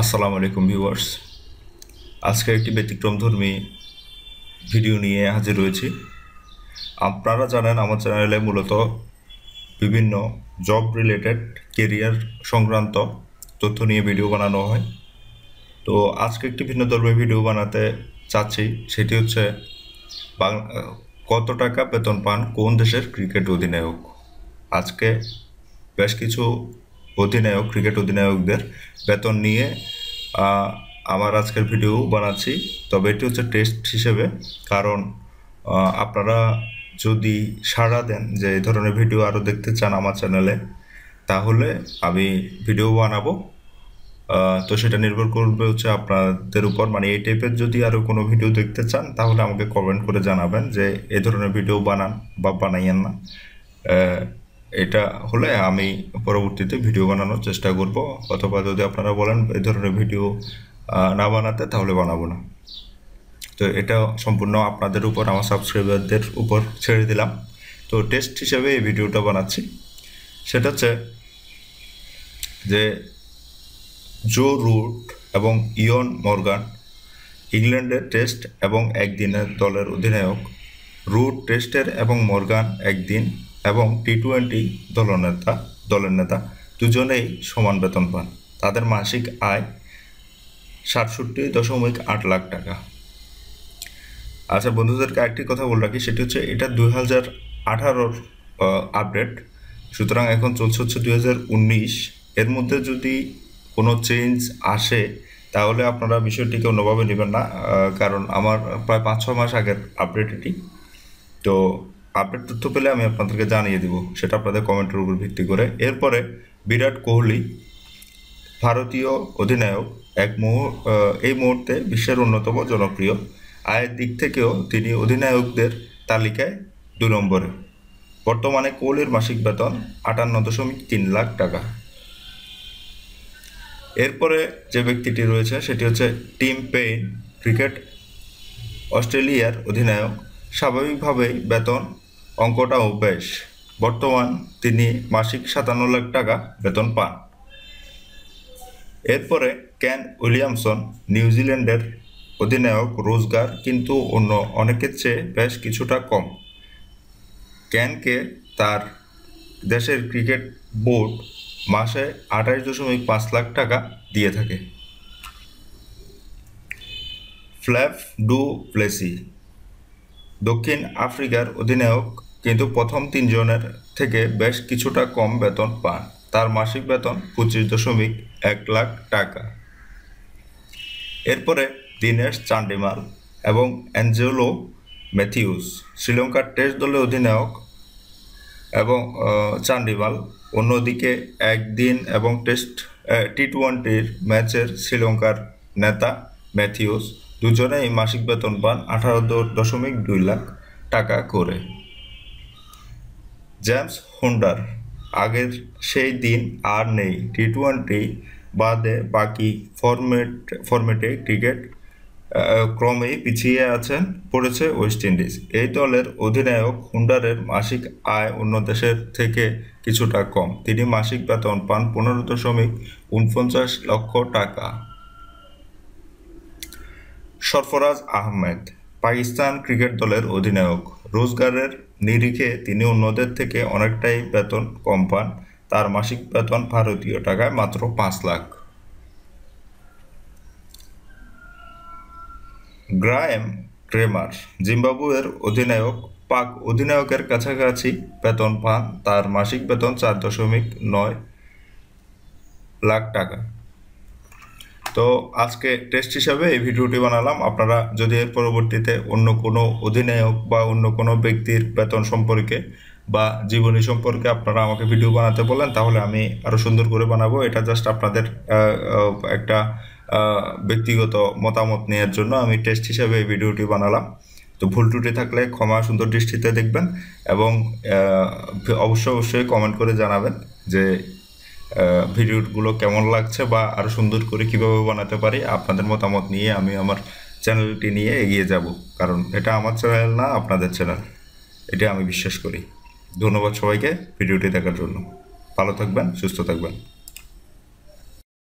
আসসালামু আলাইকুম ভিউয়ার্স আজকে একটি ব্যতিক্রমধর্মী ভিডিও নিয়ে হাজির রয়েছি আপনারা জানেন আমার চ্যানেলে মূলত বিভিন্ন জব রিলেটেড কেরিয়ার সংক্রান্ত তথ্য নিয়ে ভিডিও বানানো হয় তো আজকে একটি ভিন্ন ধর্মের ভিডিও বানাতে চাচ্ছি সেটি হচ্ছে কত টাকা বেতন পান কোন দেশের ক্রিকেট অধিনায়ক আজকে বেশ কিছু অধিনায়ক ক্রিকেট অধিনায়কদের বেতন নিয়ে আমার আজকের ভিডিও বানাচ্ছি তবে এটি হচ্ছে টেস্ট হিসেবে কারণ আপনারা যদি সাড়া দেন যে এই ধরনের ভিডিও আরও দেখতে চান আমার চ্যানেলে তাহলে আমি ভিডিও বানাবো তো সেটা নির্ভর করবে হচ্ছে আপনাদের উপর মানে এই টাইপের যদি আরও কোনো ভিডিও দেখতে চান তাহলে আমাকে কমেন্ট করে জানাবেন যে এ ধরনের ভিডিও বানান বা বানাইয়েন না এটা হলে আমি পরবর্তীতে ভিডিও বানানোর চেষ্টা করব অথবা যদি আপনারা বলেন এই ধরনের ভিডিও না বানাতে তাহলে বানাবো না তো এটা সম্পূর্ণ আপনাদের উপর আমার সাবস্ক্রাইবারদের উপর ছেড়ে দিলাম তো টেস্ট হিসেবে এই ভিডিওটা বানাচ্ছি সেটা হচ্ছে যে জো রুট এবং ইয়ন মর্গান ইংল্যান্ডের টেস্ট এবং একদিনের দলের অধিনায়ক রুট টেস্টের এবং মর্গান একদিন এবং টি টোয়েন্টি দলনেতা দলের নেতা দুজনেই সমান বেতন পান তাদের মাসিক আয় সাতষট্টি দশমিক আট লাখ টাকা আচ্ছা বন্ধুদেরকে আরেকটি কথা বলে রাখি সেটি হচ্ছে এটা দুই হাজার আঠারোর আপডেট সুতরাং এখন চলছে হচ্ছে দুই হাজার উনিশ এর মধ্যে যদি কোনো চেঞ্জ আসে তাহলে আপনারা বিষয়টিকে অন্যভাবে নেবেন না কারণ আমার প্রায় পাঁচ ছ মাস আগের আপডেট এটি তো আপডেট তথ্য পেলে আমি আপনাদেরকে জানিয়ে দেব সেটা আপনাদের কমেন্টের উপর ভিত্তি করে এরপরে বিরাট কোহলি ভারতীয় অধিনায়ক এক মুহ এই মুহূর্তে বিশ্বের অন্যতম জনপ্রিয় আয়ের দিক থেকেও তিনি অধিনায়কদের তালিকায় দু নম্বরে বর্তমানে কোহলির মাসিক বেতন আটান্ন দশমিক তিন লাখ টাকা এরপরে যে ব্যক্তিটি রয়েছে সেটি হচ্ছে টিম পেইন ক্রিকেট অস্ট্রেলিয়ার অধিনায়ক স্বাভাবিকভাবেই বেতন অঙ্কটা অভ্যাস বর্তমান তিনি মাসিক সাতান্ন লাখ টাকা বেতন পান এরপরে ক্যান উইলিয়ামসন নিউজিল্যান্ডের অধিনায়ক রোজগার কিন্তু অন্য অনেকের চেয়ে বেশ কিছুটা কম ক্যানকে তার দেশের ক্রিকেট বোর্ড মাসে আঠাশ দশমিক পাঁচ লাখ টাকা দিয়ে থাকে ফ্ল্যাফ ডু প্লেসি দক্ষিণ আফ্রিকার অধিনায়ক কিন্তু প্রথম তিনজনের থেকে বেশ কিছুটা কম বেতন পান তার মাসিক বেতন পঁচিশ দশমিক এক লাখ টাকা এরপরে দিনেশ চান্ডিমাল এবং অ্যাঞ্জেলো ম্যাথিউস শ্রীলঙ্কার টেস্ট দলের অধিনায়ক এবং চান্ডিমাল অন্যদিকে একদিন এবং টেস্ট টি টোয়েন্টির ম্যাচের শ্রীলঙ্কার নেতা ম্যাথিউস দুজনেই মাসিক বেতন পান আঠারো দশমিক দুই লাখ টাকা করে জেমস হোন্ডার আগের সেই দিন আর নেই টি টোয়েন্টি বাদে বাকি ফরম্যাট ফরমেটে ক্রিকেট ক্রমেই পিছিয়ে আছেন পড়েছে ওয়েস্ট ইন্ডিজ এই দলের অধিনায়ক হুন্ডারের মাসিক আয় অন্য দেশের থেকে কিছুটা কম তিনি মাসিক বেতন পান পনেরো দশমিক উনপঞ্চাশ লক্ষ টাকা সরফরাজ আহমেদ পাকিস্তান ক্রিকেট দলের অধিনায়ক রোজগারের নিরিখে তিনি অন্যদের থেকে অনেকটাই বেতন কম পান তার মাসিক বেতন ভারতীয় টাকায় মাত্র পাঁচ লাখ গ্রায়েম ক্রেমার জিম্বাবুয়ের অধিনায়ক পাক অধিনায়কের কাছাকাছি বেতন পান তার মাসিক বেতন চার দশমিক নয় লাখ টাকা তো আজকে টেস্ট হিসাবে এই ভিডিওটি বানালাম আপনারা যদি এর পরবর্তীতে অন্য কোনো অধিনায়ক বা অন্য কোনো ব্যক্তির বেতন সম্পর্কে বা জীবনী সম্পর্কে আপনারা আমাকে ভিডিও বানাতে বলেন তাহলে আমি আরও সুন্দর করে বানাবো এটা জাস্ট আপনাদের একটা ব্যক্তিগত মতামত নেওয়ার জন্য আমি টেস্ট হিসাবে এই ভিডিওটি বানালাম তো ভুল ত্রুটি থাকলে ক্ষমা সুন্দর দৃষ্টিতে দেখবেন এবং অবশ্যই অবশ্যই কমেন্ট করে জানাবেন যে ভিডিওগুলো কেমন লাগছে বা আরও সুন্দর করে কিভাবে বানাতে পারি আপনাদের মতামত নিয়ে আমি আমার চ্যানেলটি নিয়ে এগিয়ে যাব কারণ এটা আমার চ্যানেল না আপনাদের চ্যানেল এটা আমি বিশ্বাস করি ধন্যবাদ সবাইকে ভিডিওটি দেখার জন্য ভালো থাকবেন সুস্থ থাকবেন